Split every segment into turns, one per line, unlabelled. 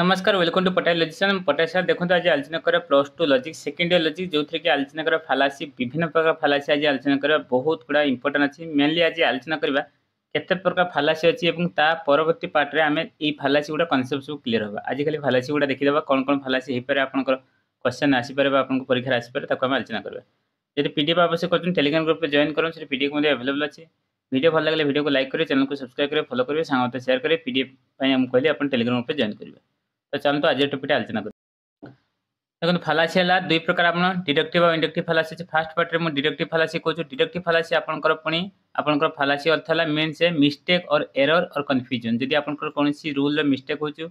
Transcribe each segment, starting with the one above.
নমস্কার welcome to পটাশ লেজিসন পটাশ স্যার দেখুন আজ আলোচনা করা plus two logic second year logic যেউথে কি আলোচনা করা ফালাসি বিভিন্ন প্রকার ফালাসি আজ আলোচনা করা বহুত গুড়া ইম্পর্টান্ট আছে মেনলি আজ আলোচনা করা কেতে প্রকার ফালাসি আছে এবং তা পরবর্তী পার্টরে আমি এই ফালাসি গুড়া কনসেপ্ট সব ক্লিয়ার হবা আজ খালি ফালাসি গুড়া দেখিদেবা কোন কোন ফালাসি হইপারে আপনার কোশ্চেন আসিপারে বা আপনার পরীক্ষার আসিপারে তাকে আমি আলোচনা করবা যদি পিডিএফ আবশ্যক করছেন টেলিগ্রাম গ্রুপে জয়েন করুন সেটা পিডিএফ মধ্যে অ্যাভেলেবল আছে ভিডিও ভালো লাগলে ভিডিওকে লাইক করে চ্যানেলকে সবসক্রাইব করে ফলো করবে সাংবাদিক শেয়ার করে পিডিএফ পাই আমি কহিলি আপনার টেলিগ্রাম গ্রুপে জয়েন করবে ତ ଚାଲନ୍ତୁ ଆଜି ଟପିକ୍ଟା ଆଲୋଚନା କରିବା দেখুন ফালাসি হল দুই প্রকার আপনার ডিডক্টিভ আর ইন্ডক্টিভ ফালাসি আছে ফার্স্ট পার্টরে মু ডিডক্টিভ ফালাসি কହୁଛୁ ডিডক্টিভ ফালাসি আপনার পুঁ আপনার ফালাসি অর্থ হল means a mistake or error or confusion যদি আপনার কোণী রুল মিস্টেক হচ্ছে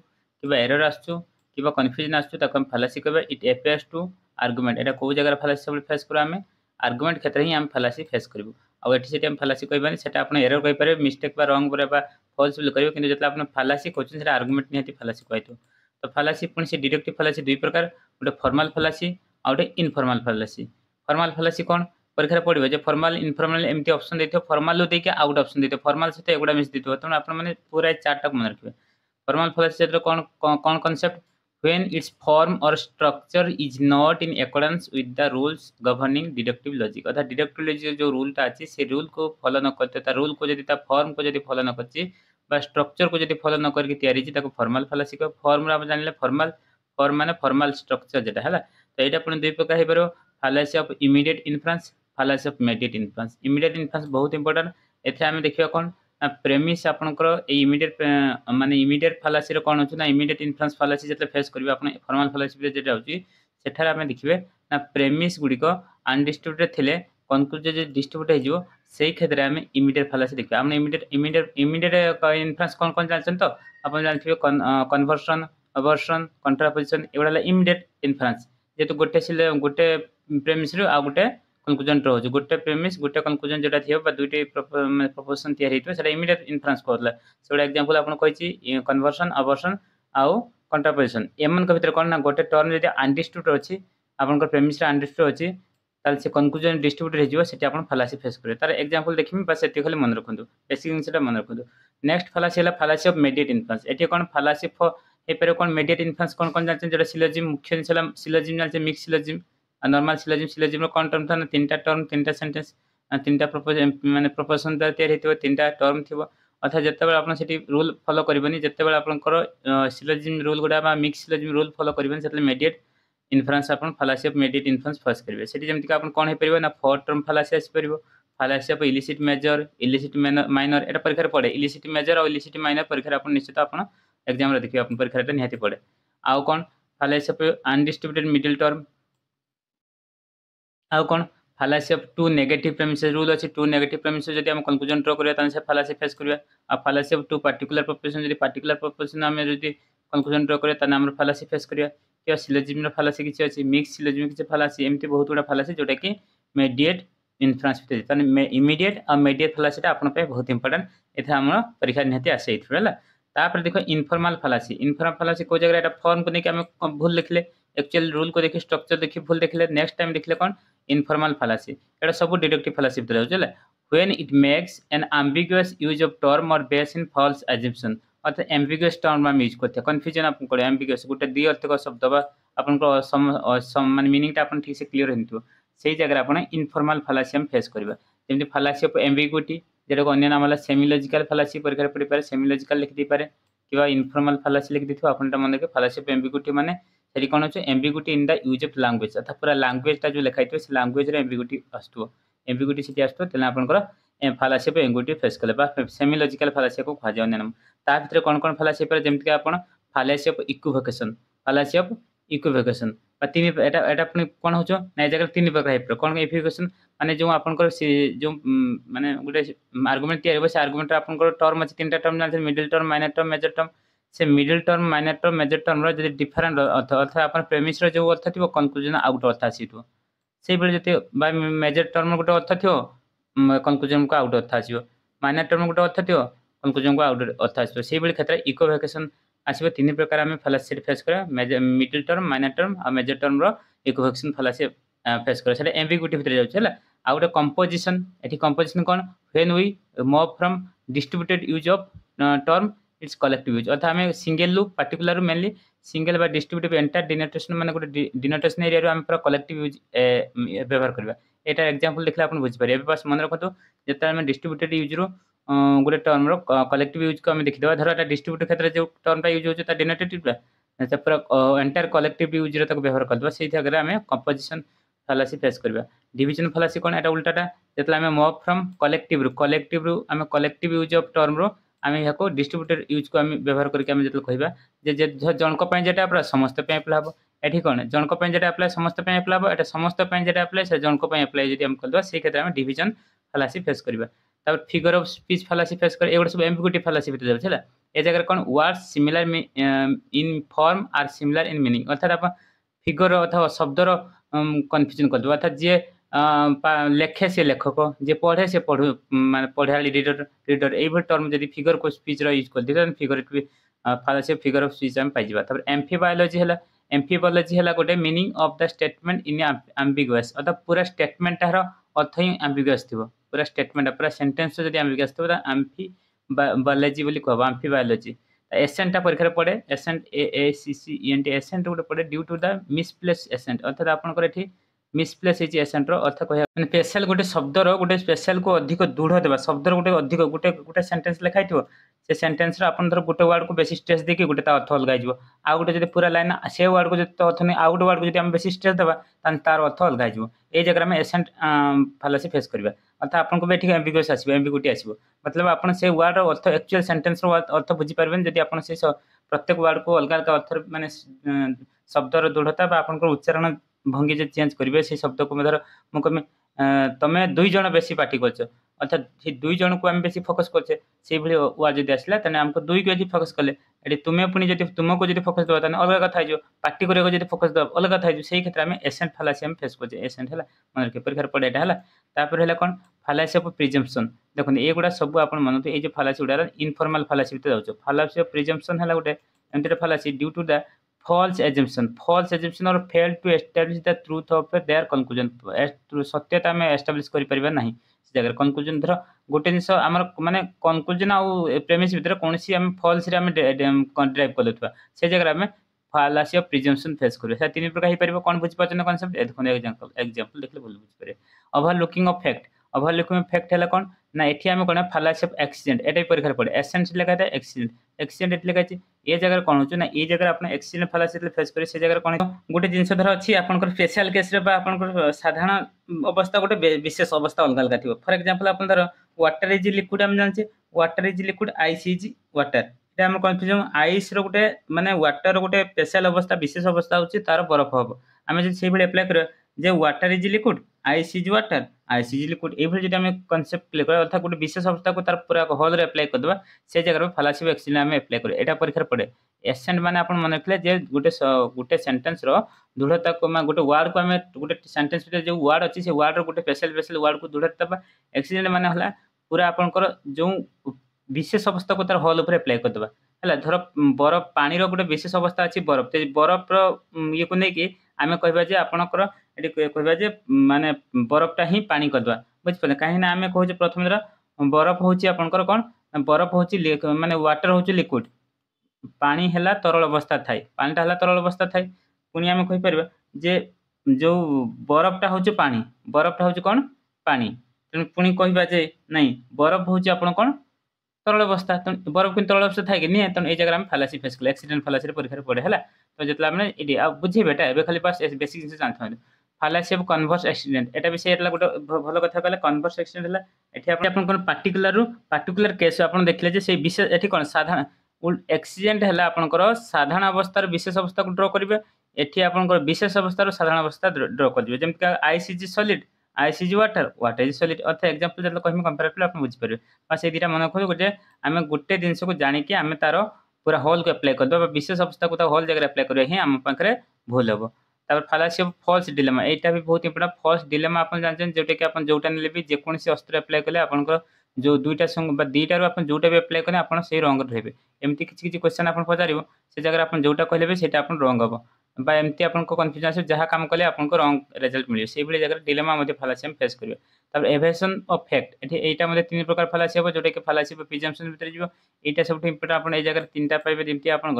কিংবা এরর আসছু কিংবা কনফ্যুজন আসছু তাকে আমি ফালাসি কহবা ইট এপিয়ার্স টু আর্গুমেন্ট এটা কেউ জায়গার ফালাসি সবুজ ফেস করু আমি আর্গুমেন্ট ক্ষেত্রে হি আমি ফালাসি ফেস করবু ଆଉ ଏଠି ସେଠି ଆମେ ଫାଲାସି କହିବାନି ସେଟା ଆପଣ ଏରର କହିପାରିବେ ମିଷ୍ଟେକ୍ ବା ରଙ୍ଗ ବା ଫଲ୍ସ ବୋଲି କହିବେ କିନ୍ତୁ ଯେତେବେଳେ ଆପଣ ଫାଲାସି କହୁଛନ୍ତି ସେଟା ଆର୍ଗୁମେଣ୍ଟ ନିହାତି ଫାଲାସି କହିଥିବ તો ફાલાસી પણ છે ડિડક્ટિવ ફાલાસી ଦୁଇ ପ୍ରକାର ଗୋଟେ ଫର୍ମାଲ ଫାଲାସି ଆଉ ଗୋଟେ ଇନଫର୍ମାଲ ଫାଲାସି ଫର୍ମାଲ ଫାଲାସି କ'ଣ ପରୀକ୍ଷାରେ ପଡ଼ିବ ଯେ ଫର୍ମାଲ ଇନଫର୍ମାଲ ଏମିତି ଅପସନ୍ ଦେଇଥିବ ଫର୍ମାଲରୁ ଦେଇକି ଆଉ ଗୋଟେ ଅପସନ୍ ଦେଇଥିବ ଫର୍ମାଲ ସହିତ ଏଗୁଡ଼ା ମିଶି ଦେଇଥିବ ତେଣୁ ଆପଣମାନେ ପୁରା ଏ ଚାର୍ଟଟାକୁ ମନେ ରଖିବେ ଫର୍ମାଲ ଫାଲାସି ସେଥିରେ କ'ଣ କ'ଣ concept when its form or structure is not in accordance with the rules governing deductive logic अर्थात deductive logic जो rule टा अच्छी से rule को follow न करते ता rule को यदि ता form को यदि follow न करती বা ଷ୍ଟ୍ରକ୍ଚରକୁ ଯଦି ଫଲୋ ନ କରିକି ତିଆରି ହେଇଛି ତାକୁ ଫର୍ମାଲ୍ ଫାଲା ଶିଖିବ ଫର୍ମରୁ ଆମେ ଜାଣିଲେ ଫର୍ମାଲ୍ ଫର୍ମ ମାନେ ଫର୍ମାଲ୍ ଷ୍ଟ୍ରକ୍ଚର ଯେଟା ହେଲା ତ ଏଇଟା ପୁଣି ଦୁଇ ପ୍ରକାର ହେଇପାରିବ fallacy of immediate inference fallacy of mediate inference immediate inference ବହୁତ ଇମ୍ପୋର୍ଟାଣ୍ଟ ଏଥିରେ ଆମେ ଦେଖିବା କ'ଣ ନା ପ୍ରେମିସ୍ ଆପଣଙ୍କର ଏଇ ଇମିଡ଼ିଏଟ୍ ମାନେ ଇମିଡ଼ିଏଟ୍ ଫାଲାସିର କ'ଣ ହେଉଛି ନା ଇମିଡ଼ିଏଟ୍ ଇନଫ୍ରାନ୍ସ ଫାଲାସି ଯେତେବେଳେ ଫେସ୍ କରିବେ ଆପଣ ଫର୍ମାଲ୍ ଫାଲାସି ଯେଟା ହେଉଛି ସେଠାରେ ଆମେ ଦେଖିବେ ନା ପ୍ରେମିସ୍ ଗୁଡ଼ିକ ଆନ୍ଡିଷ୍ଟ୍ରିବ୍ୟୁଟେଡ୍ ଥିଲେ କନକ୍ଲୁଜ୍ ଯଦି ଡିଷ୍ଟ୍ରିବ୍ୟୁଟ୍ ହେଇଯିବ সেই ক্ষেত্রে ଆମେ ଇମିଡ଼ିଏଟ୍ ଫାଲାସି ଦେଖିବା ଆମେ ଇମିଡ଼ିଏଟ୍ ଇମିଡ଼ିଏଟ୍ ଇମିଡ଼ିଏଟ୍ ଇନଫ୍ଲୁଏନ୍ସ କ'ଣ କ'ଣ ଜାଣିଛନ୍ତି ତ ଆପଣ ଜାଣିଥିବେ କନଭର୍ସନ୍ ଅବର୍ସନ୍ କଣ୍ଟ୍ରାପୋଜିସନ୍ ଏଗୁଡ଼ା ହେଲା ଇମିଡ଼ିଏଟ୍ ଇନଫ୍ଲୁଏନ୍ସ ଯେହେତୁ ଗୋଟେ ଗୋଟେ ପ୍ରେମିସ୍ରୁ ଆଉ ଗୋଟେ କନକ୍ଲୁଜନ୍ ରହୁଛି ଗୋଟେ ପ୍ରେମିସ୍ ଗୋଟେ କନକ୍ଲୁଜନ୍ ଯେଉଁଟା ଥିବ ବା ଦୁଇଟି ପ୍ରପୋଜିସନ୍ ତିଆରି ହେଇଥିବ ସେଇଟା ଇମିଡ଼ିଏଟ୍ ଇନଫ୍ଲୁଏନ୍ସ କରୁଥିଲା ସେଗୁଡ଼ା ଏକ୍ଜାମ୍ପଲ୍ ଆପଣ କହିଛି କନଭର୍ସନ୍ ଅବର୍ସନ୍ ଆଉ କଣ୍ଟ୍ରାପୋଜିସନ୍ ଏମାନଙ୍କ ଭିତରେ କ'ଣ ନା ଗୋଟେ ଟର୍ମ ଯଦି ଆଣ୍ଡିଷ୍ଟ୍ୟୁଟ୍ ଅଛି ଆପଣଙ୍କର ପ୍ରେମିସ୍ରେ ଆଣ୍ଡିଷ୍ଟ୍ୟୁଟ୍ ଅଛି তাহলে সে কনক্লুজন ডিস্ট্রিব্যুটেড হয়ে সেটি আপনার ফালাসি ফেস করে তার এক্সাম্পল দেখিমি বা সেটি খালি মনে রাখুন বেসিক জিনিসটা মনে রাখুন নেক্সট ফালাসি হল ফালাসি অফ মেডিয়েট ইনফ্লুয়েন্স এটি কোণ ফালাসি ହେଇପାରିବ କ'ଣ ମିଡ଼ିଏଟ୍ ଇନଫ୍ଲୁଏନ୍ସ କ'ଣ କ'ଣ ଜାଣିଛନ୍ତି ଯେଉଁଟା ସିଲୋଜିମ୍ ମୁଖ୍ୟ ଜିନିଷ ହେଲା ସିଲୋଜିମ୍ ଜାଣିଛନ୍ତି ମିକ୍ସ ସିଲୋଜିମ୍ ଆଉ ନର୍ମାଲ ସିଲୋଜିମ୍ ସିଲୋଜିମ୍ର କ'ଣ ଟର୍ମ ଥାଏ ନା ତିନିଟା ଟର୍ମ ତିନିଟା ସେଣ୍ଟେନ୍ସ ତିନିଟା ମାନେ ପ୍ରପୋଜନ୍ ଦ୍ୱାରା ତିଆରି ହେଇଥିବ ତିନିଟା ଟର୍ମ ଥିବ ଅର୍ଥାତ୍ ଯେତେବେଳେ ଆପଣ ସେଠି ରୁଲ୍ ଫଲୋ କରିବେନି ଯେତେବେଳେ ଆପଣଙ୍କର ସିଲୋଜିମ୍ ରୁଲ୍ ଗୁଡ଼ା ବା ମିକ୍ସ ସିଲୋଜିମ୍ ରୁଲ୍ ଫଲୋ କରିବେନି ସେତେବେଳେ ମିଡ଼ିଏଟ୍ ইনফ্রান্স আপনার ଫାଲାସି ଅଫ୍ ମେଡିଟ୍ ଇନଫ୍ରାନ୍ସ ଫସ୍ କରିବେ ସେଠି ଯେମିତିକି ଆପଣ କ'ଣ ହେଇପାରିବ ନା ଫୋର୍ ଟର୍ମ ଫାଲାସି ଆସିପାରିବ fallacy of illicit major illicit minor ଏଇଟା ପରୀକ୍ଷାରେ ପଡ଼େ ଇଲିସିଟ୍ ମେଜର୍ ଆଉ ଇଲିସିଟ୍ ମାଇନର୍ ପରୀକ୍ଷାରେ ଆପଣ ନିଶ୍ଚିତ ଆପଣ ଏକ୍ଜାମ୍ରେ ଦେଖିବେ ଆପଣ ପରୀକ୍ଷାରେ ନିହାତି ପଡ଼େ ଆଉ କ'ଣ fallacy of undistributed middle term ଆଉ କ'ଣ fallacy of two negative premises rule ଅଛି ଟୁ ନେଗେଟିଭ୍ ପ୍ରେମିସେସ୍ ଯଦି ଆମେ କନକ୍ଲୁଜନ୍ ଡ୍ର କରିବା ତାହେଲେ ସେ ଫାଲାସି ଫେସ୍ କରିବା ଆଉ fallacy of two particular proposition ଯଦି ପାର୍ଟିକୁଲାର ପ୍ରପୋଜିସନ୍ ଆମେ ଯଦି କନକ୍ଲୁଜନ୍ ଡ୍ର କରିବା ତାହେଲେ ଆମର ଫାଲାସି ଫେସ୍ କରିବା କି ଅଛି ସିଲୋଜିମ୍ର ଫାଲାସି କିଛି ଅଛି ମିକ୍ସ ସିଲୋଜିମ୍ କିଛି ଫାଲାସି ଏମିତି ବହୁତ ଗୁଡ଼ା ଫାଲାସି ଯେଉଁଟାକି ମେଡ଼ିଏଟ୍ ଇନଫ୍ଲୁଏନ୍ସ ଭିତରେ ତାହେଲେ ଇମିଡ଼ିଏଟ୍ ଆଉ ମେଡ଼ିଏଟ୍ ଫାଲାସିଟା ଆପଣଙ୍କ ପାଇଁ ବହୁତ ଇମ୍ପୋର୍ଟାଣ୍ଟ ଏଥିରେ ଆମର ପରୀକ୍ଷା ନିହାତି ଆସେ ଏଇଥିରୁ ହେଲା ତାପରେ ଦେଖ ଇନଫର୍ମାଲ ଫାଲାସି ଇନଫର୍ମାଲ ଫାଲାସି କେଉଁ ଜାଗାରେ ଏଇଟା ଫର୍ମକୁ ନେଇକି ଆମେ ଭୁଲ ଲେଖିଲେ एक्चुअल रूल को देखिए स्ट्रक्चर देखिए भूल देखे नेक्स्ट टाइम देखिए कौन इनफर्माल फालासी एटा सब डिडक्टिव फालासी भितर होचे when it makes an ambiguous use of term और बेस इन फॉल्स एजम्पशन অর্থাৎ আম্বিগুয়াস টার্ম আমি ইউজ করতে কনফ্যুজন আপনার পড়ে আম্বিগুয়াস গোটে দ্বি অর্থক শব্দ বা আপনার মানে মিনিংটা আপনার ঠিকসে ক্লিয়ার হইতো সেই জায়গায় আপনার ইনফর্মাল ফালাসি আমি ফেস করবা যেমনি ফালাসি অফ আম্বিগুইটি যেটাকে অন্য নাম হল সেমিলজিক্যাল ফালাসি পরীক্ষার পড়িপারে সেমিলজিক্যাল লিখিদিপারে কিংবা ইনফর্মাল ফালাসি লিখিদিথিব আপনার এটা মনে রাখবে ফালাসি অফ আম্বিগুইটি মানে সেটি কোণ হচ্ছে ambiguity in the use of language অর্থাৎ পুরা ল্যাঙ্গুয়েজটা যে লেখা হইতো সে ল্যাঙ্গুয়েজের আম্বিগুইটি আসতো আম্বিগুইটি সেটি আসতো তাহলে আপনার ফালাসি অফ আম্বিগুইটি ফেস কলে বা সেমিলজিক্যাল ফালাসিকে কুহযায় অন্য নাম ତା ଭିତରେ କ'ଣ କ'ଣ ଫାଲାସି ହେଇପାରେ ଯେମିତିକି ଆପଣ ଫାଲାସି ଅଫ୍ ଇକ୍ୟୁଭୋକେସନ୍ ଫାଲାସି ଅଫ୍ ଇକ୍ୟୁଭୋକେସନ୍ ବା ତିନି ଏଇଟା ଏଇଟା ପୁଣି କ'ଣ ହେଉଛି ନା ଏ ଜାଗାରେ ତିନି ପ୍ରକାର ହେଇପାରିବ କ'ଣ ଇଫିକେସନ୍ ମାନେ ଯେଉଁ ଆପଣଙ୍କର ଯେଉଁ ମାନେ ଗୋଟେ ଆର୍ଗୁମେଣ୍ଟ ତିଆରି ହେବ ସେ ଆର୍ଗୁମେଣ୍ଟରେ ଆପଣଙ୍କର ଟର୍ମ ଅଛି ତିନିଟା ଟର୍ମ ଜାଣିଛନ୍ତି middle term minor term major term ସେ middle term minor term major ଟର୍ମର ଯଦି ଡିଫରେଣ୍ଟ ଅର୍ଥ ଅର୍ଥାତ୍ ଆପଣ ପ୍ରେମିସ୍ର ଯେଉଁ ଅର୍ଥ ଥିବ କନକ୍ଲୁଜନ୍ ଆଉ ଗୋଟେ ଅର୍ଥ ଆସିଥିବ ସେଇଭଳି ଯଦି ବା ମେଜର୍ ଟର୍ମର ଗୋଟେ ଅର୍ଥ ଥିବ କନକ୍ଲୁଜନ୍କୁ ଆଉ ଗୋଟେ ଅର୍ଥ ଆସିବ ମାଇନର୍ ଟର୍ମ ଗୋଟେ ଅର୍ଥ ଥିବ ଆମକୁ ଜଣଙ୍କୁ ଆଉ ଗୋଟେ ଅର୍ଥ ଆସିବ ସେଇଭଳି କ୍ଷେତ୍ରରେ ଇକୋ ଭ୍ୟାକେସନ୍ ଆସିବ ତିନି ପ୍ରକାର ଆମେ ଫାଲାସିଟ୍ ଫେସ୍ କରିବା ମିଡିଲ୍ ଟର୍ମ ମାଇନର୍ ଟର୍ମ ଆଉ ମେଜର୍ ଟର୍ମର ଇକୋ ଭ୍ୟାକେସନ୍ ଫାଲାସି ଫେସ୍ କରିବା ସେଇଟା ଏମ୍ବିଗୁଟି ଭିତରେ ଯାଉଛି ହେଲା ଆଉ ଗୋଟେ କମ୍ପୋଜିସନ୍ ଏଠି କମ୍ପୋଜିସନ୍ କ'ଣ when we move from distributed use of term it's collective use অর্থাৎ আমি সিঙ্গেল রু পার্টিকুলার রু মেনলি সিঙ্গেল বা ডিস্ট্রিবিউটিভ এন্টার ডিনোটেসন মানে গোটে ডিনোটেসন এরিয়ার আমি পুরা কলেক্টিভ ইউজ ব্যবহার করা এটা এক্সাম্পল দেখলে আপনার বুঝিপারে এবার বাস মনে রাখতু যেতে আমি গোটে টর্মর কলেকটিভ ইউজকে আমি দেখিদেবা ধর এটা ডিস্ট্রিবিউট ক্ষেত্রে যে টর্মটা ইউজ হচ্ছে তা ডিনোটেটিভটা ତା ପୁରା ଏଣ୍ଟାୟାର କଲେକ୍ଟିଭ୍ ୟୁଜ୍ରେ ତାକୁ ବ୍ୟବହାର କରିଦେବା ସେଇଥି ଆଗରେ ଆମେ କମ୍ପୋଜିସନ୍ ଫାଲାସି ଫେସ୍ କରିବା ଡିଭିଜନ୍ ଫାଲାସି କ'ଣ ଏଇଟା ଉଲ୍ଟାଟା ଯେତେବେଳେ ଆମେ ମପ୍ ଫ୍ରମ୍ କଲେକ୍ଟିଭ୍ରୁ କଲେକ୍ଟିଭ୍ରୁ ଆମେ କଲେକ୍ଟିଭ୍ ୟୁଜ୍ ଅଫ୍ ଟର୍ମରୁ ଆମେ ଏହାକୁ ଡିଷ୍ଟ୍ରିବ୍ୟୁଟେଡ୍ ୟୁଜ୍କୁ ଆମେ ବ୍ୟବହାର କରିକି ଆମେ ଯେତେବେଳେ କହିବା ଯେ ଜଣଙ୍କ ପାଇଁ ଯେଟା ଆପ୍ଲାଏ ସମସ୍ତ ପାଇଁ ଆପ୍ଲାଏ ହେବ ଏଠି କ'ଣ ଜଣଙ୍କ ପାଇଁ ଯେଟା ଆପ୍ଲାଏ ସମସ୍ତ ପାଇଁ ଆପ୍ଲାଏ ହେବ ଏଇଟା ସମସ୍ତ ପାଇଁ ଯେଟା ଆପ୍ଲାଏ ସେ ଜଣଙ୍କ ପାଇଁ ଆପ୍ଲାଏ ଯଦି ଆମେ କରିଦେବା ସେଇ କ୍ଷେତ୍ରରେ ଆମେ ଡିଭିଜନ୍ ଫାଲାସି ଫେସ୍ କରିବା তারপর figure of speech fallacy face করে এগুলো সব এমপিকুটি ফ্যালাসি ভিতরে যাবে বুঝলে এ জায়গায় কোন ওয়ার্ডস সিমিলার ইন ফর্ম আর সিমিলার ইন মিনিং অর্থাৎ আপনার ফিগর অথবা শব্দর কনফ্যুজন করদেবে অর্থাৎ যে লেখে সে লেখক যে পড়ে সে পড়ু মানে পড়া রিডর রিডর এইভাবে টর্ম যদি ফিগর কো স্পিচর ইউজ করদি তাহলে figure fallacy figure of speech আমি পাইযা তারপরে এমফিবায়োলোজি হল এমফিবায়োলোজি হল গোটে meaning of the statement in ambiguous অর্থাৎ পুরা ষ্টেটমেন্টটার অর্থ ହିଁ ଆମ୍ବିଗୁଆସ୍ ଥିବ ପୁରା ଷ୍ଟେଟମେଣ୍ଟ ପୁରା ସେଣ୍ଟେନ୍ସ ଯଦି ଆମେ ବିକାଶ ଥିବ ଆମ୍ଫି ବାୟୋଲୋଜି ବୋଲି କୁହାବ ଆମ୍ଫି ବାୟୋଲୋଜି ଏସେଣ୍ଟଟା ପରୀକ୍ଷାରେ ପଡ଼େ accent A A C C E N T accent ଗୋଟେ ପଡ଼େ due to the misplace accent ଅର୍ଥାৎ ଆପଣଙ୍କର ଏଠି মিসপ্লেস ହେଇଛି ଏସେଣ୍ଟର ଅର୍ଥାତ୍ କହିବା ମାନେ ସ୍ପେଶାଲ ଗୋଟେ ଶବ୍ଦର ଗୋଟେ ସ୍ପେଶାଲକୁ ଅଧିକ ଦୃଢ଼ ଦେବା ଶବ୍ଦର ଗୋଟେ ଅଧିକ ଗୋଟେ ଗୋଟେ ସେଣ୍ଟେନ୍ସ ଲେଖା ହେଇଥିବ ସେ ସେଣ୍ଟେନ୍ସର ଆପଣ ଧର ଗୋଟେ ୱାର୍ଡ଼କୁ ବେଶୀ ଷ୍ଟ୍ରେସ୍ ଦେଇକି ଗୋଟେ ତା ଅର୍ଥ ଅଲଗା ହେଇଯିବ ଆଉ ଗୋଟେ ଯଦି ପୁରା ଲାଇନ୍ ସେ ୱାର୍ଡ଼କୁ ଯଦି ଅର୍ଥ ନାହିଁ ଆଉ ଗୋଟେ ୱାର୍ଡ଼କୁ ଯଦି ଆମେ ବେଶୀ ଷ୍ଟ୍ରେସ୍ ଦେବା ତାହେଲେ ତାର ଅର୍ଥ ଅଲଗା ହେଇଯିବ ଏଇ ଜାଗାରେ ଆମେ ଏସେଣ୍ଟ ଫାଲାସି ଫେସ୍ କରିବା ଅର୍ଥାତ୍ ଆପଣଙ୍କୁ ବି ଏଠିକି ଆମ୍ବିଗସ୍ ଆସିବ ଆମ୍ବିଗୁଟି ଆସିବ ମତଲବ ଆପଣ ସେ ୱାର୍ଡ଼ର ଅର୍ଥ ଆକ୍ଚୁଆଲ୍ ସେଣ୍ଟେନ୍ସର ଅର୍ଥ ବୁଝିପାରିବେନି ଯଦି ଆପଣ ସେ ପ୍ରତ୍ୟେକ ୱାର୍ଡ଼କୁ ଅଲଗା ଅଲଗା ଅର୍ଥରେ ମାନେ ଶବ୍ଦର ଦୃଢ଼ତା ବା ଆପଣଙ୍କର ଉଚ୍ଚାରଣ ଭଙ୍ଗି ଯେ ଚେଞ୍ଜ କରିବେ ସେଇ ଶବ୍ଦକୁ ଧର ମୁଁ କହିବି ତମେ ଦୁଇ ଜଣ ବେଶୀ ପାର୍ଟି କରୁଛ ଅର୍ଥାତ୍ ସେ ଦୁଇ ଜଣକୁ ଆମେ ବେଶୀ ଫୋକସ୍ କରୁଛେ ସେଇଭଳି ୱା ଯଦି ଆସିଲା ତାହେଲେ ଆମକୁ ଦୁଇକୁ ଯଦି ଫୋକସ୍ କଲେ ଏଠି ତୁମେ ପୁଣି ଯଦି ତୁମକୁ ଯଦି ଫୋକସ୍ ଦେବା ତାହେଲେ ଅଲଗା କଥା ହେଇଯିବ ପାର୍ଟି କରିବାକୁ ଯଦି ଫୋକସ୍ ଦେବା ଅଲଗା କଥା ହେଇଯିବ ସେଇ କ୍ଷେତ୍ରରେ ଆମେ ଏସେଣ୍ଟ ଫାଲାସି ଆମେ ଫେସ୍ କରୁଛେ ଏସେଣ୍ଟ ହେଲା ମନେ ରଖିବେ ପରୀକ୍ଷାର ପଡ଼େ ଏଇଟା ହେଲା ତାପରେ ହେଲା କ'ଣ ଫାଲାସି ଅଫ୍ ପ୍ରିଜମ୍ପସନ୍ ଦେଖନ୍ତୁ ଏଗୁଡ଼ା ସବୁ ଆପଣ ମାନନ୍ତୁ ଏଇ ଯେଉଁ ଫାଲାସି ଗୁଡ଼ାର ଇନଫର୍ମାଲ୍ ଫାଲାସି ଭିତରେ ଯାଉଛୁ ଫାଲାସି ଅଫ୍ ପ୍ରିଜମ୍ପସନ୍ ହେଲା ଗୋଟେ ଏମିତିରେ fallacy due to the false assumption false assumption और fail to establish the truth of their conclusion सत्यता आम एस्टाब्लीश कर ना ସେ ଜାଗାରେ କନକ୍ଲୁଜନ୍ ଧର ଗୋଟେ ଜିନିଷ ଆମର ମାନେ କନକ୍ଲୁଜନ୍ ଆଉ ପ୍ରେମିସ୍ ଭିତରେ କୌଣସି ଆମେ ଫଲ୍ସରେ ଆମେ ଡ୍ରାଇଭ୍ କରିଦେଉଥିବା ସେ ଜାଗାରେ ଆମେ ଫାଲାସି ଅଫ୍ ପ୍ରିଜମ୍ପସନ୍ ଫେସ୍ କରିବା ସେ ତିନି ପ୍ରକାର ହେଇପାରିବ କ'ଣ ବୁଝିପାରୁଛନ୍ତି କନସେପ୍ଟ ଦେଖନ୍ତୁ ଏକ୍ଜାମ୍ପଲ୍ ଏକ୍ଜାମ୍ପଲ୍ ଦେଖିଲେ ଭଲ ବୁଝିପାରିବେ overlooking of fact overlooking of fact ହେଲା କ'ଣ না এটি আমি কোন ফালাসি অফ অ্যাক্সিডেন্ট এটাই পরীক্ষার পড়ে অ্যাসেন্ট লেখা থাকে অ্যাক্সিডেন্ট অ্যাক্সিডেন্ট এটি লেখা আছে এ জায়গায় কোণ হচ্ছে না এই জায়গায় আপনার অ্যাক্সিডেন্ট ফালাসি যেতে ফেস করে সে জায়গায় কোণ গোটে জিনিস ধর অছি আপনার স্পেশাল কেসরে বা আপনার সাধারণ অবস্থা গোটে বিশেষ অবস্থা অলগা অলগা থাকবে ফর এক্সাম্পল আপনার ধর ওয়াটার ইজ লিকুইড আমি জানছি water is liquid ice is water এটা আমার কনফ্যুজন আইসর গোটে মানে ওয়াটার গোটে স্পেশাল অবস্থা বিশেষ অবস্থা হচ্ছে তার বরফ হব আমি যদি সেইভাবে এপ্লাই করিবা যে water is liquid ice is water ice is liquid এইভাবে যদি আমি কনসেপ্ট ক্লিয়ার করা অর্থাৎ গোটে বিশেষ অবস্থাকে তার পুরা হলরে আপ্লাই করদেবা সে জায়গার ফালাসি ভ্যাকসিন আমি আপ্লাই করে এটা পরীক্ষার পড়ে এসেন্ট মানে আপনার মনে রাখলে যে গোটে গোটে সেন্টেন্সর দৃঢ়তা গোটে ওয়ার্ডকে আমি গোটে সেন্টেন্স ভিতরে যে ওয়ার্ড অছি সে ওয়ার্ডর গোটে স্পেশাল স্পেশাল ওয়ার্ডকে দৃঢ়তা দেবা এক্সিডেন্ট মানে হলা পুরা আপনার যে বিশেষ অবস্থাকে তার হল উপরে আপ্লাই করদেবা ହେଲା ଧର ବରଫ ପାଣିର ଗୋଟେ ବିଶେଷ ଅବସ୍ଥା ଅଛି ବରଫ ବରଫର ଇଏକୁ ନେଇକି ଆମେ କହିବା ଯେ ଆପଣଙ୍କର ଏଠି କହିବା ଯେ ମାନେ ବରଫଟା ହିଁ ପାଣି କରିଦେବା ବୁଝିପାରିଲେ କାହିଁକିନା ଆମେ କହୁଛେ ପ୍ରଥମେ ଧର ବରଫ ହେଉଛି ଆପଣଙ୍କର କ'ଣ ବରଫ ହେଉଛି ମାନେ ୱାଟର ହେଉଛି ଲିକ୍ୱିଡ଼ ପାଣି ହେଲା ତରଳ ଅବସ୍ଥା ଥାଏ ପାଣିଟା ହେଲା ତରଳ ଅବସ୍ଥା ଥାଏ ପୁଣି ଆମେ କହିପାରିବା ଯେ ଯେଉଁ ବରଫଟା ହେଉଛି ପାଣି ବରଫଟା ହେଉଛି କ'ଣ ପାଣି ତେଣୁ ପୁଣି କହିବା ଯେ ନାଇଁ ବରଫ ହେଉଛି ଆପଣ କ'ଣ ତରଳ ଅବସ୍ଥା ତେଣୁ ବରଫ କିନ୍ତୁ ତରଳ ଅବସ୍ଥା ଥାଏ କି ନିହାଁ ତେଣୁ ଏଇ ଜାଗାରେ ଆମେ ଫାଲାସି ଫେସ୍ କଲେ ଏକ୍ସିଡେଣ୍ଟ ଫାଲାସିରେ ପରୀକ୍ଷାରେ ପଡ଼େ ହେଲା ତ ଯେତେବେଳେ જેટલા આપણે ଆଉ ବୁଝିବେ ଏଟା ଏବେ ଖାଲି ବାସ୍ ବେସିକ୍ ଜିନିଷ ଫାଲାସି ଅଫ୍ କନଭର୍ସ ଆକ୍ସିଡେଣ୍ଟ ଏଇଟା ବି ସେ ହେଲା ଗୋଟେ ଭଲ କଥା କହିଲେ କନଭର୍ସ ଆକ୍ସିଡେଣ୍ଟ ହେଲା ଏଠି ଆପଣ ଆପଣଙ୍କର ପାର୍ଟିକୁଲାରରୁ ପାର୍ଟିକୁଲାର କେସ୍ ଆପଣ ଦେଖିଲେ ଯେ ସେଇ ବିଶେଷ ଏଠି କ'ଣ ସାଧାରଣ ଏକ୍ସିଡେଣ୍ଟ ହେଲା ଆପଣଙ୍କର ସାଧାରଣ ଅବସ୍ଥାରୁ ବିଶେଷ ଅବସ୍ଥାକୁ ଡ୍ର କରିବେ ଏଠି ଆପଣଙ୍କର ବିଶେଷ ଅବସ୍ଥାରୁ ସାଧାରଣ ଅବସ୍ଥା ଡ୍ର କରିବେ ଯେମିତିକି ice is solid ice is water water is solid ଅର୍ଥ ଏକ୍ଜାମ୍ପଲ୍ ଯେତେବେଳେ কহিমি কম্পারেটিভলি ଆପଣ ବୁଝିପାରିବେ ବା সেই ଦୁଇଟା ମନେ রাখবে যে ଆମେ ଗୋଟେ ଜିନିଷକୁ ଜାଣିକି ଆମେ ତାର ପୁରା ହଲ୍କୁ ଆପ୍ଲାଏ କରିଦେବା ବା ବିଶେଷ ଅବସ୍ଥାକୁ ତାକୁ ହଲ୍ ଜାଗାରେ ଆପ୍ଲାଏ କରିବା ହିଁ ଆମ ପାଖରେ ଭୁଲ ହେବ ତାପରେ ଫାଲାସି ଅଫ୍ ଫଲ୍ସ ଡିଲେମା ଏଇଟା ବି ବହୁତ ଇମ୍ପୋର୍ଟାଣ୍ଟ ଫଲ୍ସ ଡିଲେମା ଆପଣ ଜାଣିଛନ୍ତି ଯେଉଁଟାକି ଆପଣ ଯେଉଁଟା ନେଲେ ବି ଯେକୌଣସି ଅସ୍ତ୍ର ଆପ୍ଲାଏ କଲେ ଆପଣଙ୍କର ଯେଉଁ ଦୁଇଟା ବା ଦୁଇଟାରୁ ଆପଣ ଯେଉଁଟା ବି ଆପ୍ଲାଏ କଲେ ଆପଣ ସେଇ ରଙ୍ଗରେ ରହିବେ ଏମିତି କିଛି କିଛି କ୍ୱେଶ୍ଚନ୍ ଆପଣ ପଚାରିବ ସେ ଜାଗାରେ ଆପଣ ଯେଉଁଟା କହିଲେ ବି ସେଇଟା ଆପଣ ରଙ୍ଗ ହେବ বা এমতি আপনার কনফ্যুজন আসবে যা কাম কলে আপনার রং রেজল্ট মিলবে সেইভাবে জায়গায় ডিলেমা ফালাসি আমি ফেস করবে তারপরে এভেশন অফ ফ্যাক্ট এটি এইটা মধ্যে তিন প্রকার ফালাসি হব যেটাকি ফালাসি বা প্রিজম্পশন ভিতরে যাব এইটা সবুঠ ইম্পর্টেন্ট আপনার এই জায়গায় তিনটা পাইবে যেমনি আপনার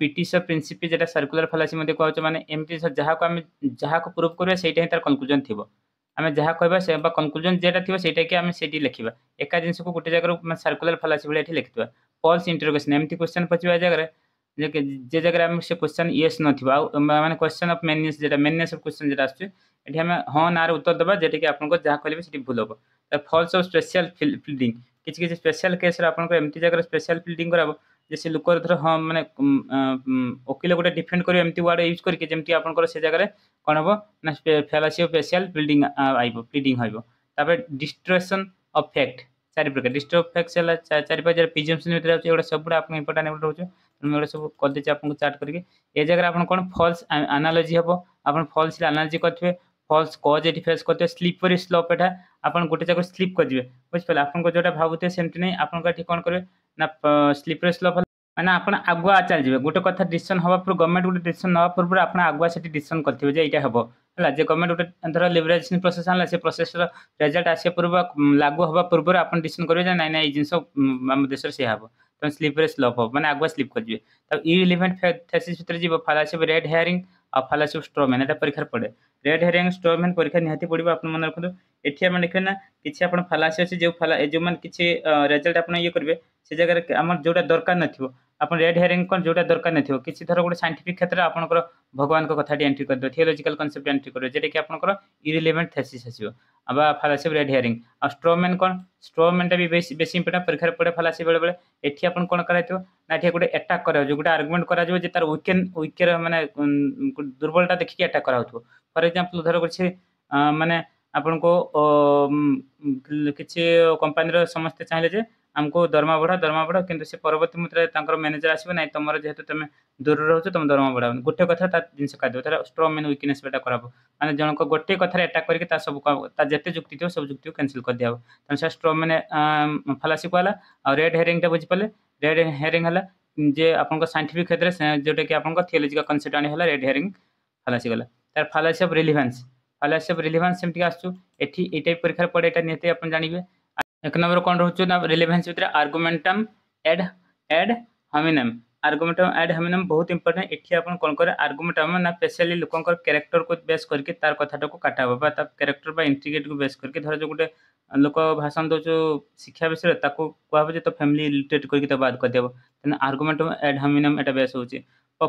পিটিস প্রিন্সিপি যেটা সার্কুলার ফালাসি মধ্যে কুহাচ্ছে মানে এমতি যা আমি যা প্রুভ করবে সেইটা হি তার কনক্লুজন থাকবে ଆମେ ଯାହା କହିବା ସେ ବା କନକ୍ଲୁଜନ୍ ଯେଟା ଥିବ ସେଇଟାକି ଆମେ ସେଇଠି ଲେଖିବା ଏକା ଜିନିଷକୁ ଗୋଟେ ଜାଗାରୁ ସାର୍କୁଲାର ଫାଲାସି ଭଳିଆ ଏଠି ଲେଖିଥିବା ପଲ୍ସ ଇଣ୍ଟରଗେସନ୍ ଏମିତି କ୍ୱେଶ୍ଚନ୍ ପଚିବା ଜାଗାରେ ଯେ ଜାଗାରେ ଆମକୁ ସେ କ୍ୱେଶ୍ଚନ୍ ୟେସ୍ ନଥିବ ଆଉ ମାନେ କ୍ୱେଶ୍ଚନ୍ ଅଫ୍ ମେନିସ୍ ଯେଉଁଟା ମେନିସ୍ ଅଫ୍ କ୍ୱେଶ୍ଚନ୍ ଯେଉଁଟା ଆସୁଛି ଏଠି ଆମେ ହଁ ନାଁରେ ଉତ୍ତର ଦେବା ଯେଉଁଟାକି ଆପଣଙ୍କ ଯାହା କହିଲେ ସେଠି ଭୁଲ ହେବ ଫଲ୍ସ ଅଫ୍ ସ୍ପେସିଆଲ୍ ଫିଲ୍ଡିଂ କିଛି କିଛି ସ୍ପେସିଆଲ୍ କେସ୍ରେ ଆପଣଙ୍କର ଏମିତି ଜାଗାରେ ସ୍ପେସିଆଲ୍ ଫିଲ୍ଡିଂ କରାବ ଯେ ସେ ଲୋକର ଧର ହଁ ମାନେ ଓକିଲ ଗୋଟେ ଡିଫେଣ୍ଡ କରିବ ଏମିତି ୱାର୍ଡ଼ ୟୁଜ୍ କରିକି ଯେମିତି ଆପଣଙ୍କର ସେ ଜାଗାରେ କ'ଣ ହେବ ନା ଫେଲାସି ଅଫ୍ ସ୍ପେସିଆଲ୍ ଫିଲ୍ଡିଂ ଆଇବ ପ୍ଲିଡିଂ ହେବ ତାପରେ ଡିଷ୍ଟ୍ରେସନ୍ ଅଫ୍ ଫ୍ୟାକ୍ଟ ଚାରି ପ୍ରକାର ଡିଷ୍ଟ୍ର ଅଫ୍ ଫ୍ୟାକ୍ଟ ହେଲା ଚାରି ପ୍ରକାର ପିଜିଏମ୍ସି ଭିତରେ ଆସୁଛି ଏଗୁଡ଼ା ସବୁଟା ଆପଣଙ୍କ ଇମ୍ପୋର୍ଟାଣ୍ଟ ଏଗୁଡ଼ା ରହୁଛି ତେଣୁ ଏଗୁଡ଼ା ସବୁ କରିଦେଇଛି ଆପଣଙ୍କୁ ଚାର୍ଟ କରିକି ଏ ଜାଗାରେ ଆପଣ କ'ଣ ଫଲ୍ସ ଆନାଲୋଜି ହେବ ଆପଣ ଫଲ୍ସରେ ଆନାଲୋଜି କରିଥିବେ ଫଲ୍ସ କଜ୍ ଏଠି ଫେସ୍ କରିଥିବେ ସ୍ଲିପରି ସ୍ଲପ୍ ଏଟା ଆପଣ ଗୋଟେ ଜାଗାକୁ ସ୍ଲିପ୍ କରିଯିବେ ବୁଝିପାରିଲେ ଆପଣଙ୍କ ଯେଉଁଟା ଭାବୁଥିବେ ସେମିତି ନାହିଁ ଆପଣଙ୍କ ଏଠି କ'ଣ କରିବେ ନା ସ୍ଲିପରି ସ୍ଲପ୍ ମାନେ ଆପଣ ଆଗୁଆ ଚାଲିଯିବେ ଗୋଟେ କଥା ଡିସିସନ୍ ହେବା ପୂର୍ବରୁ ଗଭର୍ଣ୍ଣମେଣ୍ଟ ଗୋଟେ ଡିସିସନ୍ ନେବା ପୂର୍ବରୁ ଆପଣ ଆଗୁଆ ସେଠି ଡିସିସନ୍ କରିଥିବେ ଯେ ଏଇଟା ହେବ ହେଲା ଯେ ଗଭର୍ଣ୍ଣମେଣ୍ଟ ଗୋଟେ ଧର ଲିବରାଇଜେସନ୍ ପ୍ରୋସେସ୍ ଆଣିଲା ସେ ପ୍ରୋସେସ୍ର ରେଜଲ୍ଟ ଆସିବା ପୂର୍ବ ଲାଗୁ ହେବା ପୂର୍ବରୁ ଆପଣ ଡିସିସନ୍ କରିବେ ଯେ ନାଇଁ ନାଇଁ ଏଇ ଜିନିଷ ଆମ ଦେଶରେ ସେଇଆ ହେବ तुम स्लीप्रे स्लोप हो मैंने आगुआ स्लीप कर इलिमेंट थेसीस भितर जी फालाशिप रेड हेयरिंग आ फालाशिप स्ट्रोमेन एट परीक्षार पड़े रेड हेयरिंग स्ट्रोमेन परीक्षा निहती पड़ा आप मन रखुद तो। ये आम देखिए ना कि आप फालाशी अच्छे जो फाला जो मैंने किसी रेजल्ट आप ये करेंगे से जगह आम जो दरकार ना ଆପଣ ରେଡ୍ ହେରିଙ୍ଗଙ୍କ ଯେଉଁଟା ଦରକାର ନଥିବ କିଛି ଧର ଗୋଟେ ସାଇଣ୍ଟିଫିକ୍ କ୍ଷେତ୍ରରେ ଆପଣଙ୍କର ଭଗବାନଙ୍କ କଥାଟି ଏଣ୍ଟ୍ରି କରିଦେବେ ଥିଓଲୋଜିକାଲ କନସେପ୍ଟ ଏଣ୍ଟ୍ରି କରିବେ ଯେଉଁଟାକି ଆପଣଙ୍କର ଇରିଲେଭେଣ୍ଟ ଥେସିସ୍ ଆସିବ ବା ଫାଲାସି ରେଡ୍ ହେରିଂ ଆଉ ଷ୍ଟ୍ରୋମ୍ୟାନ୍ କ'ଣ ଷ୍ଟ୍ରୋମ୍ୟାନ୍ଟା ବି ବେଶୀ ବେଶୀ ଇମ୍ପୋର୍ଟାଣ୍ଟ ପରୀକ୍ଷାରେ ପଡ଼େ ଫାଲାସି ବେଳେବେଳେ ଏଠି ଆପଣ କ'ଣ କରାଯାଇଥିବ ନା ଏଠି ଗୋଟେ ଆଟାକ୍ କରାଯିବ ଗୋଟେ ଆର୍ଗୁମେଣ୍ଟ କରାଯିବ ଯେ ତାର ୱିକେନ୍ ୱିକେର ମାନେ ଦୁର୍ବଳତା ଦେଖିକି ଆଟାକ୍ କରାହେଉଥିବ ଫର ଏକ୍ଜାମ୍ପଲ୍ ଧର କିଛି ମାନେ ଆପଣଙ୍କୁ କିଛି କମ୍ପାନୀର ସମସ୍ତେ ଚାହିଁଲେ ଯେ ଆମକୁ ଦରମା ବଢ଼ାଅ ଦରମା ବଢ଼ାଅ କିନ୍ତୁ ସେ ପରବର୍ତ୍ତୀ ମୁଦ୍ରାରେ ତାଙ୍କର ମ୍ୟାନେଜର ଆସିବ ନାହିଁ ତମର ଯେହେତୁ ତମେ ଦୂରରେ ରହୁଛ ତମ ଦରମା ବଢ଼ାଅ ଗୋଟେ କଥା ତା ଜିନିଷ କାଟିବ ତାର ଷ୍ଟ୍ରଙ୍ଗ ମ୍ୟାନ୍ ୱିକନେସ୍ ବେଟା କରାବ ମାନେ ଜଣଙ୍କ ଗୋଟିଏ କଥାରେ ଆଟାକ୍ କରିକି ତା ସବୁ ତା ଯେତେ ଯୁକ୍ତି ଥିବ ସବୁ ଯୁକ୍ତିକୁ କ୍ୟାନସଲ୍ କରିଦିଆବ ତେଣୁ ସେ ଷ୍ଟ୍ରଙ୍ଗ ମ୍ୟାନ୍ ଫାଲାସିକୁ ହେଲା ଆଉ ରେଡ୍ ହେରିଂଟା ବୁଝିପାରିଲେ ରେଡ୍ ହେରିଂ ହେଲା ଯେ ଆପଣଙ୍କ ସାଇଣ୍ଟିଫିକ କ୍ଷେତ୍ରରେ ଯେଉଁଟାକି ଆପଣଙ୍କ ଥିଓଲୋଜିକାଲ କନସେପ୍ଟ ଆଣି ହେଲା ରେଡ୍ ହେରିଂ ଫାଲାସି ଗଲା ତାର ଫାଲାସି ଅଫ୍ ରିଲିଭାନ୍ସ ଫାଲାସି ଅଫ୍ ରିଲିଭାନ୍ସ ସେମିତିକି ଆସୁଛୁ ଏଠି ଏଇ ଟାଇପ୍ ପରୀକ୍ଷାରେ ପଡ଼େ ଏଇଟା ନିହାତି ଆପଣ ଜାଣିବେ ଏକ ନମ୍ବର କ'ଣ ରହୁଛି ନା ରିଲେଭାନ୍ସ ଭିତରେ argumentum ad ad hominem argumentum ad hominem ବହୁତ ଇମ୍ପୋର୍ଟାଣ୍ଟ ଏଠି ଆପଣ କ'ଣ କରେ ଆର୍ଗୁମେଣ୍ଟମ୍ ନା ସ୍ପେଶାଲି ଲୋକଙ୍କର କ୍ୟାରେକ୍ଟରକୁ ବେସ୍ କରିକି ତାର କଥାଟାକୁ କାଟା ହେବ ବା ତା କ୍ୟାରେକ୍ଟର ବା ଇଣ୍ଟିଗ୍ରେଟକୁ ବେସ୍ କରିକି ଧର ଯେଉଁ ଗୋଟେ ଲୋକ ଭାଷଣ ଦେଉଛୁ ଶିକ୍ଷା ବିଷୟରେ ତାକୁ କୁହାହେବ ଯେ ତୋ ଫ୍ୟାମିଲି ରିଲେଟେଡ୍ କରିକି ତାକୁ ବାଦ କରିଦେବ ତେଣୁ ଆର୍ଗୁମେଣ୍ଟମ୍ ଆଡ୍ ହମିନମ୍ ଏଇଟା ବେସ୍ ହେଉଛି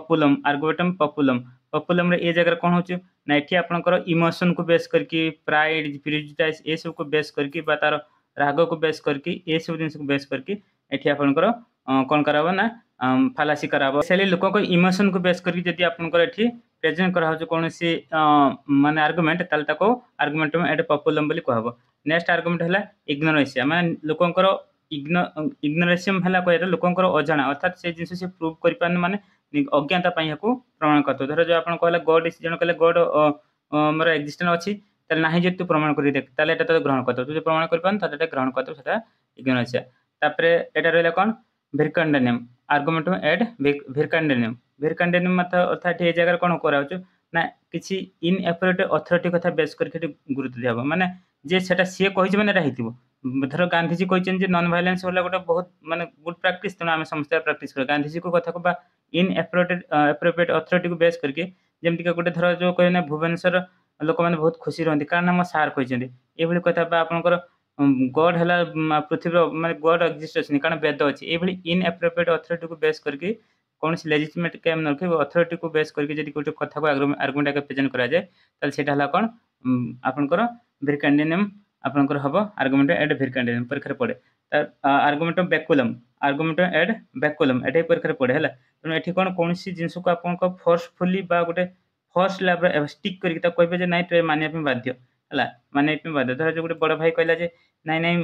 ପପୁଲମ୍ ଆର୍ଗୁମେଣ୍ଟମ୍ ପପୁଲମ୍ ପପୁଲମ୍ରେ ଏ ଜାଗାରେ କ'ଣ ହେଉଛି ନା ଏଠି ଆପଣଙ୍କର ଇମୋସନ୍କୁ ବେସ୍ କରିକି ପ୍ରାଇଡ୍ ପ୍ରିଜୁଟାଇଜ୍ ଏସବୁକୁ ବେସ୍ କରିକି ବା ତାର ରାଗକୁ ବେସ୍ କରିକି ଏସବୁ ଜିନିଷକୁ ବେସ୍ କରିକି ଏଠି ଆପଣଙ୍କର କ'ଣ କରାହେବ ନା ଫାଲାସି କରାହେବ ସେଲି ଲୋକଙ୍କ ଇମୋସନ୍କୁ ବେସ୍ କରିକି ଯଦି ଆପଣଙ୍କର ଏଠି ପ୍ରେଜେଣ୍ଟ କରାହେଉଛି କୌଣସି ମାନେ ଆର୍ଗୁମେଣ୍ଟ ତାହେଲେ ତାକୁ ଆର୍ଗୁମେଣ୍ଟ ଏଇଟା ପପୁଲମ୍ ବୋଲି କୁହାହେବ ନେକ୍ସଟ ଆର୍ଗୁମେଣ୍ଟ ହେଲା ଇଗ୍ନୋରେସିଆ ମାନେ ଲୋକଙ୍କର ଇଗ୍ନ ଇଗ୍ନୋରେସିୟମ୍ ହେଲା କହିଲେ ଲୋକଙ୍କର ଅଜଣା ଅର୍ଥାତ୍ ସେ ଜିନିଷ ସେ ପ୍ରୁଭ୍ କରିପାରୁନି ମାନେ ଅଜ୍ଞତା ପାଇଁ ଏହାକୁ ପ୍ରମାଣ କରିଦେବ ଧର ଯେଉଁ ଆପଣ କହିଲେ ଗଡ୍ ଜଣେ କହିଲେ ଗଡ୍ ମୋର ଏକ୍ଜିଷ୍ଟେନ୍ସ ଅଛି তাহলে না যদি তুই প্রমাণ করে দেখ তাহলে এটা তোদের গ্রহণ করতে তুই প্রমাণ করে পান তাহলে এটা গ্রহণ করতে সেটা ইগনোর আছে তারপরে এটা রইলে কোন ভিরকান্ডেনিয়াম আর্গুমেন্টম এড ভিরকান্ডেনিয়াম ভিরকান্ডেনিয়াম মাথা অর্থাৎ এই জায়গায় কোন করা হচ্ছে না কিছু ইনএপোরেট অথরিটি কথা বেস করি সেটি গুরুত্ব দিয়া হব মানে যে সেটা সিয়ে কইছে মানে এটা হইতিব ধর গান্ধীজি কইছেন যে নন ভাইলেন্স হল গোটে বহুত মানে গুড প্র্যাকটিস তেমন আমি সমস্ত প্র্যাকটিস করি গান্ধীজি কথা বা ইনএপ্রোপ্রিয়েট অথরিটি বেস করি যেমিতিকা গোটে ধর যে কহে না ভুবনেশ্বর ଲୋକମାନେ ବହୁତ ଖୁସି ରୁହନ୍ତି କାରଣ ଆମ ସାର୍ କହିଛନ୍ତି ଏଭଳି କଥା ବା ଆପଣଙ୍କର ଗଡ଼୍ ହେଲା ପୃଥିବୀର ମାନେ ଗଡ଼୍ ଏକ୍ଜିଷ୍ଟ ଅଛନ୍ତି କାରଣ ବେଦ ଅଛି ଏଭଳି ଇନ୍ଆପ୍ରୋପ୍ରିଏଟ୍ ଅଥରିଟିକୁ ବେସ୍ କରିକି କୌଣସି ଲେଜିଟିମେଟ୍ କ୍ୟାମ୍ ନ ରଖି ଅଥରିଟିକୁ ବେସ୍ କରିକି ଯଦି ଗୋଟେ କଥାକୁ ଆର୍ଗୁମେଣ୍ଟ ଆଗେ ପ୍ରେଜେଣ୍ଟ କରାଯାଏ ତାହେଲେ ସେଇଟା ହେଲା କ'ଣ ଆପଣଙ୍କର ଭିରକାଣ୍ଡିନିୟମ୍ ଆପଣଙ୍କର ହେବ ଆର୍ଗୁମେଣ୍ଟ ଏଡ୍ ଭିରକାଣ୍ଡିନିୟମ୍ ପରୀକ୍ଷାରେ ପଡ଼େ argument baculum argument ad baculum ଏଠି ପରୀକ୍ଷାରେ ପଡ଼େ ହେଲା ତେଣୁ ଏଠି କ'ଣ କୌଣସି ଜିନିଷକୁ ଆପଣଙ୍କ ଫୋର୍ସଫୁଲି ବା ଗୋଟେ ଫର୍ଷ୍ଟ ଲାଭ ଷ୍ଟିକ୍ କରିକି ତାକୁ କହିବେ ଯେ ନାଇଁ ତୁ ମାନିବା ପାଇଁ ବାଧ୍ୟ ହେଲା ମାନିବା ପାଇଁ ବାଧ୍ୟ ଧର ଯେଉଁ ଗୋଟେ ବଡ଼ ଭାଇ କହିଲା ଯେ ନାଇଁ ନାଇଁ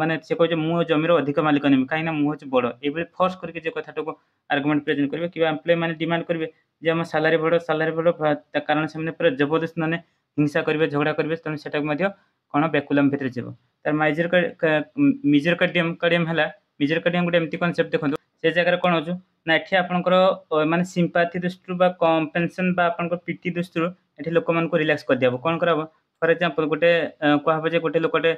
ମାନେ ସେ କହୁଛି ମୁଁ ଜମିର ଅଧିକ ମାଲିକ ନେବି କାହିଁକିନା ମୁଁ ହେଉଛି ବଡ଼ ଏଇଭଳି ଫର୍ସ କରିକି ଯେ କଥାଟାକୁ ଆର୍ଗୁମେଣ୍ଟ ପ୍ରେଜେଣ୍ଟ କରିବେ କିମ୍ବା ମାନେ ଡିମାଣ୍ଡ କରିବେ ଯେ ଆମ ସାଲାରୀ ବଡ଼ ସାଲାରୀ ବଡ଼ କାରଣ ସେମାନେ ପୁରା ଜବରଦସ୍ତ ମାନେ ହିଂସା କରିବେ ଝଗଡ଼ା କରିବେ ତେଣୁ ସେଟାକୁ ମଧ୍ୟ କ'ଣ ବ୍ୟାକୁଲମ୍ ଭିତରେ ଯିବ ତାର ମାଇଜର ମିଜର କାର୍ଡ଼ିୟମ୍ କାର୍ଡ଼ିୟମ୍ ହେଲା ମିଜର କାର୍ଡ଼ିୟମ୍ ଗୋଟେ ଏମିତି କନସେପ୍ଟ ଦେଖନ୍ତୁ ସେ ଜାଗାରେ କ'ଣ ହେଉଛୁ ନା ଏଠି ଆପଣଙ୍କର ମାନେ ସିମ୍ପାଥି ଦୃଷ୍ଟିରୁ ବା କମ୍ପେନସନ୍ ବା ଆପଣଙ୍କର ପିଟି ଦୃଷ୍ଟିରୁ ଏଠି ଲୋକମାନଙ୍କୁ ରିଲାକ୍ସ କରିଦିଆହେବ କ'ଣ କରାହେବ ଫର୍ ଏକ୍ଜାମ୍ପଲ୍ ଗୋଟେ କୁହାହେବ ଯେ ଗୋଟେ ଲୋକଟେ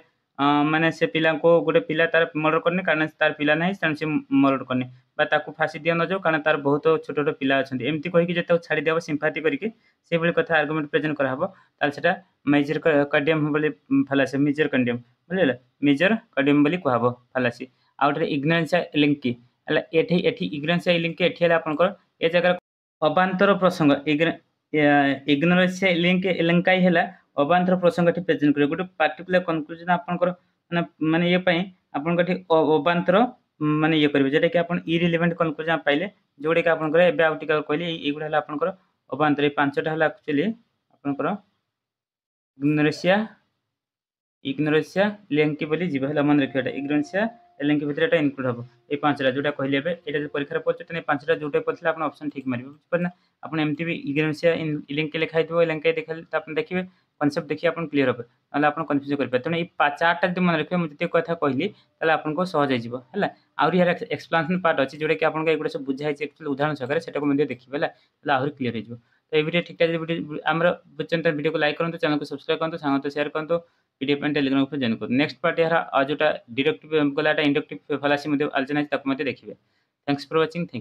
ମାନେ ସେ ପିଲାଙ୍କୁ ଗୋଟେ ପିଲା ତାର ମର୍ଡ଼ର କରିନି କାରଣ ତାର ପିଲା ନାହିଁ ତେଣୁ ସେ ମର୍ଡ଼ର କରିନି ବା ତାକୁ ଫାଶୀ ଦିଆ ନଯାଉ କାରଣ ତାର ବହୁତ ଛୋଟ ଛୋଟ ପିଲା ଅଛନ୍ତି ଏମିତି କହିକି ଯଦି ତାକୁ ଛାଡ଼ି ଦିଆହେବ ସିମ୍ପାତି କରିକି ସେଭଳି କଥା ଆର୍ଗୁମେଣ୍ଟ ପ୍ରେଜେଣ୍ଟ କରାହେବ ତାହେଲେ ସେଟା ମେଜର କଡିୟମ୍ ବୋଲି ଫାଲାସି ମେଜର କଣ୍ଡିୟମ୍ ବୁଝିଲେ ମେଜର କଡିୟମ୍ ବୋଲି କୁହାହେବ ଫାଲାସି ଆଉ ଗୋଟେ ଇଗ୍ନୋରାନ୍ସ ଲିଙ୍କି ହେଲା ଏଠି ଏଠି ଇଗ୍ନୋରେନ୍ସିଆ ଲିଙ୍କ୍ ଏଠି ହେଲା ଆପଣଙ୍କର ଏ ଜାଗାରେ ଅବାନ୍ତର ପ୍ରସଙ୍ଗ ଇଗ୍ନୋରେନ୍ସିଆ ଲିଙ୍କ୍ ଲେଙ୍କାଇ ହେଲା ଅବାନ୍ତର ପ୍ରସଙ୍ଗ ଏଠି ପ୍ରେଜେଣ୍ଟ କରିବେ ଗୋଟେ ପାର୍ଟିକୁଲାର କନକ୍ଲୁଜନ୍ ଆପଣଙ୍କର ମାନେ ମାନେ ଇଏ ପାଇଁ ଆପଣଙ୍କ ଏଠି ଅବାନ୍ତର ମାନେ ଇଏ କରିବେ ଯେଉଁଟାକି ଆପଣ ଇରିଲିଭେଣ୍ଟ କନକ୍ଲୁଜନ୍ ପାଇଲେ ଯେଉଁଟାକି ଆପଣଙ୍କର ଏବେ ଆଉ ଟିକେ କହିଲେ ଏଇଗୁଡ଼ା ହେଲା ଆପଣଙ୍କର ଅବାନ୍ତର ଏଇ ପାଞ୍ଚଟା ହେଲା ଆକ୍ଚୁଆଲି ଆପଣଙ୍କର ଇଗ୍ନୋରେସିଆ ଇଗ୍ନୋରେସିଆ ଲେଙ୍କି ବୋଲି ଯିବ ହେଲା ମନେ ରଖିବାଟା ଇଗ୍ନୋରେସିଆ এলএনকে ভিতরে এটা ইনক্লুড হব এই পাঁচটা যেটা কহিলি এবে এটা যদি পরীক্ষার পড়ছে তাহলে পাঁচটা যেটা পড়ছিলে আপনার অপশন ঠিক মারবে বুঝিপারে না আপনার এমতি বি ইগ্রেনসিয়া ইলেঙ্কে লেখা হইব ইলেঙ্কে দেখালে তো আপনি দেখবে কনসেপ্ট দেখি আপনার ক্লিয়ার হবে নাহলে আপনার কনফ্যুজ করিপারে তেমন এই চারটা যদি মনে রাখবে যেতে কথা কহিলি তাহলে আপনার সহজ হয়ে যাব হ্যাঁ আহরি ইয়ার এক্সপ্লানেসন পার্ট অছে যেটা কি আপনার এগুলো সব বুঝা হয়েছে একচুয়ালি উদাহরণ সহকারে সেটাকে দেখবে হ্যাঁ তাহলে আহরি ক্লিয়ার হয়ে যাব তো এই ভিডিও ঠিকঠাক যদি ভিডিও আমরা বুঝছেন ভিডিওকে লাইক করুন চ্যানেলকে সবসক্রাইব করুন সাংগত সেয়ার করুন পিডিএফ এন্ড টেলিগ্রাম উপরে জয়েন করুন নেক্সট পার্ট এর আর যেটা ডিরেক্টিভ গলাটা ইন্ডাকটিভ ফলাসি মধ্যে আলোচনা আছে তাকে মধ্যে দেখবে থ্যাঙ্কস ফর ওয়াচিং থ্যাঙ্ক